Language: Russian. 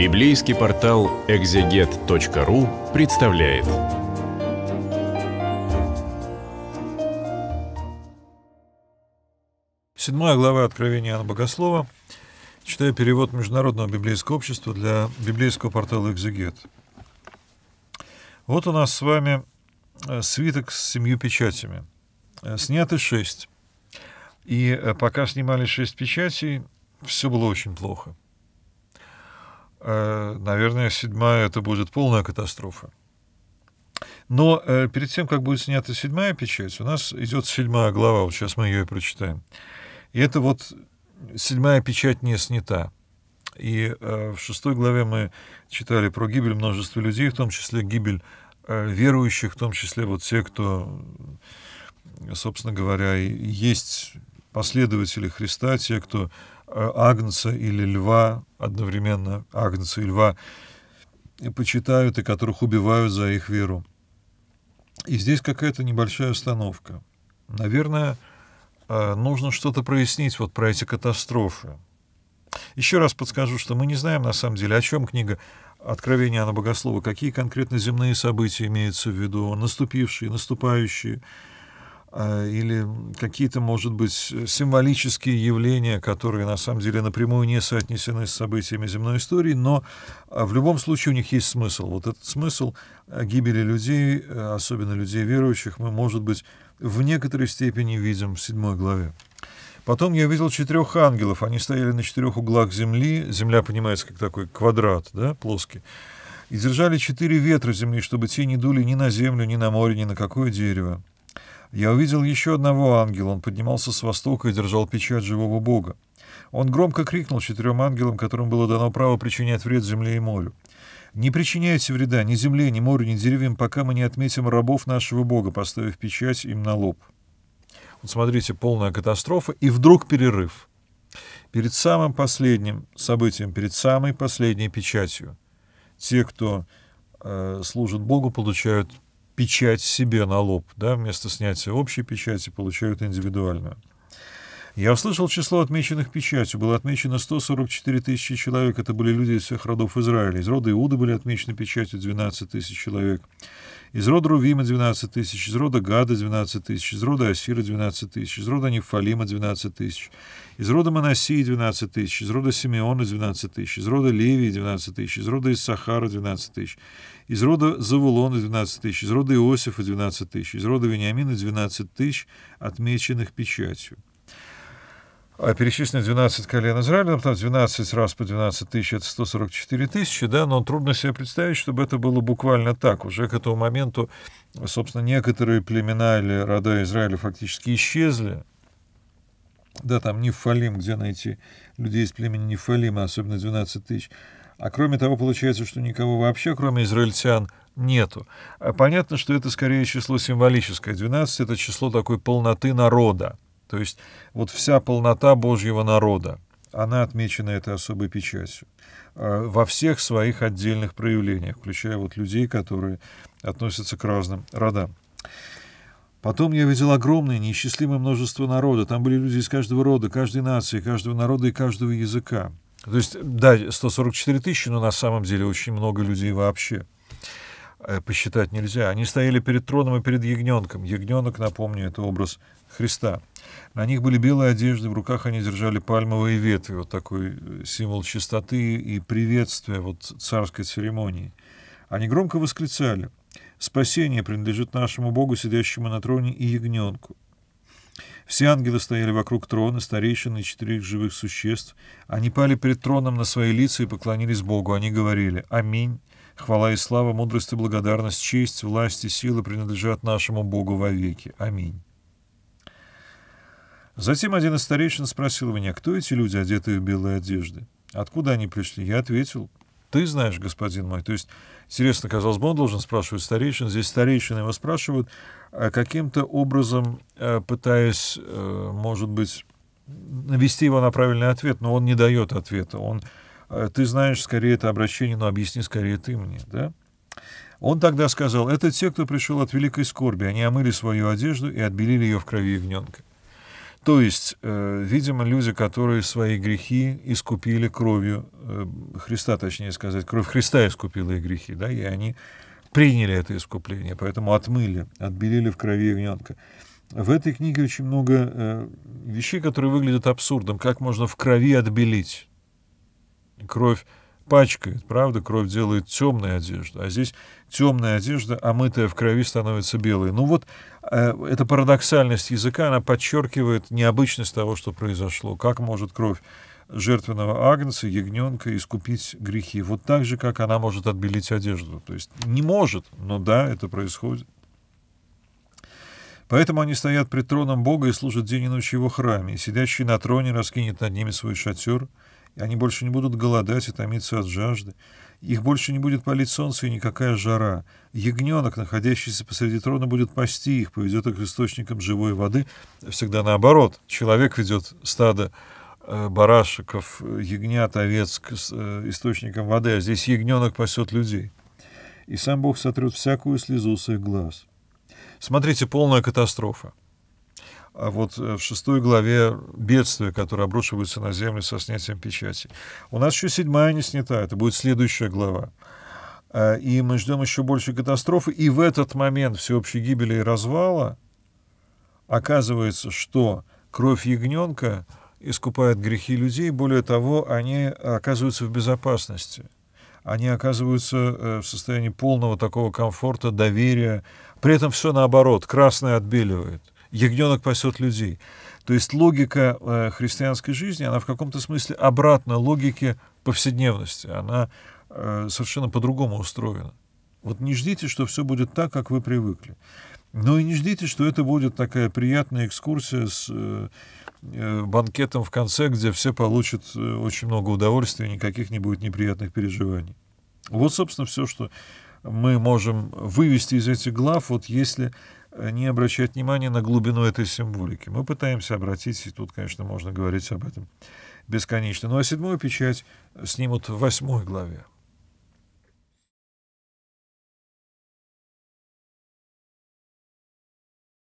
Библейский портал экзегет.ру представляет. Седьмая глава Откровения Иоанна Богослова. Читаю перевод Международного библейского общества для библейского портала «Экзегет». Вот у нас с вами э, свиток с семью печатями. Э, сняты шесть. И э, пока снимали шесть печатей, все было очень плохо – Э, наверное, седьмая это будет полная катастрофа. Но э, перед тем, как будет снята седьмая печать, у нас идет седьмая глава, вот сейчас мы ее и прочитаем. И это вот седьмая печать не снята. И э, в шестой главе мы читали про гибель множества людей, в том числе гибель верующих, в том числе вот те, кто, собственно говоря, и есть последователи Христа, те, кто Э, Агнца или Льва, одновременно Агнца и Льва, и почитают и которых убивают за их веру. И здесь какая-то небольшая остановка. Наверное, э, нужно что-то прояснить вот про эти катастрофы. Еще раз подскажу, что мы не знаем на самом деле, о чем книга «Откровение Анна Богослова», какие конкретно земные события имеются в виду, наступившие, наступающие, Э, или какие-то, может быть, символические явления, которые на самом деле напрямую не соотнесены с событиями земной истории, но э, в любом случае у них есть смысл. Вот этот смысл э, гибели людей, особенно людей верующих, мы, может быть, в некоторой степени видим в седьмой главе. Потом я видел четырех ангелов, они стояли на четырех углах земли, земля понимается как такой квадрат, да, плоский, и держали четыре ветра земли, чтобы те не дули ни на землю, ни на море, ни на какое дерево. Я увидел еще одного ангела. Он поднимался с востока и держал печать живого бога. Он громко крикнул четырем ангелам, которым было дано право причинять вред земле и морю. «Не причиняйте вреда ни земле, ни морю, ни деревьям, пока мы не отметим рабов нашего бога, поставив печать им на лоб». Вот смотрите, полная катастрофа, и вдруг перерыв. Перед самым последним событием, перед самой последней печатью, те, кто э, служит Богу, получают печать себе на лоб, да, вместо снятия общей печати получают индивидуальную. Я услышал число отмеченных печатью. Было отмечено 144 тысячи человек. Это были люди из всех родов Израиля. Из рода Иуда были отмечены печатью 12 тысяч человек. Из рода Рувима 12 тысяч, из рода Гада 12 тысяч, из рода Асира 12 тысяч, из рода Нефалима 12 тысяч, из рода Манасии 12 тысяч, из рода Симеона 12 тысяч, из рода Левии 12 тысяч, из рода Иссахара 12 тысяч, из рода Завулона 12 тысяч, из рода Иосифа 12 тысяч, из рода Вениамина 12 тысяч, отмеченных печатью а перечислено 12 колен Израиля, потому что 12 раз по 12 тысяч — это 144 тысячи, да, но трудно себе представить, чтобы это было буквально так. Уже к этому моменту, собственно, некоторые племена или рода Израиля фактически исчезли, да, там Нефалим, где найти людей из племени Нефалима, особенно 12 тысяч. А кроме того, получается, что никого вообще, кроме израильтян, нету. А понятно, что это скорее число символическое. 12 — это число такой полноты народа. То есть вот вся полнота Божьего народа, она отмечена этой особой печатью э, во всех своих отдельных проявлениях, включая вот людей, которые относятся к разным родам. Потом я видел огромное, неисчислимое множество народа. Там были люди из каждого рода, каждой нации, каждого народа и каждого языка. То есть, да, 144 тысячи, но на самом деле очень много людей вообще. Э, посчитать нельзя. Они стояли перед троном и перед ягненком. Ягненок, напомню, это образ Христа. На них были белые одежды, в руках они держали пальмовые ветви, вот такой э, символ чистоты и приветствия вот царской церемонии. Они громко восклицали «Спасение принадлежит нашему Богу, сидящему на троне, и ягненку». Все ангелы стояли вокруг трона, старейшины и четырех живых существ. Они пали перед троном на свои лица и поклонились Богу. Они говорили «Аминь». Хвала и слава, мудрость и благодарность, честь, власть и сила принадлежат нашему Богу вовеки. Аминь. Затем один из старейшин спросил меня, кто эти люди, одетые в белые одежды? Откуда они пришли? Я ответил, ты знаешь, господин мой. То есть, интересно, казалось бы, он должен спрашивать старейшин. Здесь старейшины его спрашивают, а каким-то образом э, пытаясь, э, может быть, навести его на правильный ответ, но он не дает ответа. Он, э, ты знаешь, скорее это обращение, но объясни скорее ты мне, да? Он тогда сказал, это те, кто пришел от великой скорби, они омыли свою одежду и отбелили ее в крови ягненка. То есть, э, видимо, люди, которые свои грехи искупили кровью э, Христа, точнее сказать, кровь Христа искупила их грехи, да, и они приняли это искупление, поэтому отмыли, отбелили в крови ягненка. В этой книге очень много э, вещей, которые выглядят абсурдом. Как можно в крови отбелить кровь пачкает, правда, кровь делает темную одежду, а здесь темная одежда, омытая а в крови, становится белой. Ну вот э, эта парадоксальность языка, она подчеркивает необычность того, что произошло. Как может кровь жертвенного агнца, ягненка искупить грехи? Вот так же, как она может отбелить одежду. То есть не может, но да, это происходит. Поэтому они стоят пред троном Бога и служат день и ночь его храме, и сидящий на троне раскинет над ними свой шатер — они больше не будут голодать и томиться от жажды. Их больше не будет палить солнце и никакая жара. Ягненок, находящийся посреди трона, будет пасти их, поведет их к источникам живой воды. Всегда наоборот. Человек ведет стадо э, барашиков, ягнят, овец к э, источникам воды, а здесь ягненок пасет людей. И сам Бог сотрет всякую слезу с их глаз. Смотрите, полная катастрофа а вот э, в шестой главе бедствия, которые обрушиваются на землю со снятием печати. У нас еще седьмая не снята, это будет следующая глава. А, и мы ждем еще больше катастрофы. И в этот момент всеобщей гибели и развала оказывается, что кровь ягненка искупает грехи людей. Более того, они оказываются в безопасности. Они оказываются э, в состоянии полного такого комфорта, доверия. При этом все наоборот. Красное отбеливает ягненок пасет людей. То есть логика э, христианской жизни, она в каком-то смысле обратна логике повседневности. Она э, совершенно по-другому устроена. Вот не ждите, что все будет так, как вы привыкли. Но ну и не ждите, что это будет такая приятная экскурсия с э, э банкетом в конце, где все получат э, очень много удовольствия никаких не будет неприятных переживаний. Вот, собственно, все, что мы можем вывести из этих глав, вот если не обращать внимания на глубину этой символики. Мы пытаемся обратить, и тут, конечно, можно говорить об этом бесконечно. Ну а седьмую печать снимут в восьмой главе.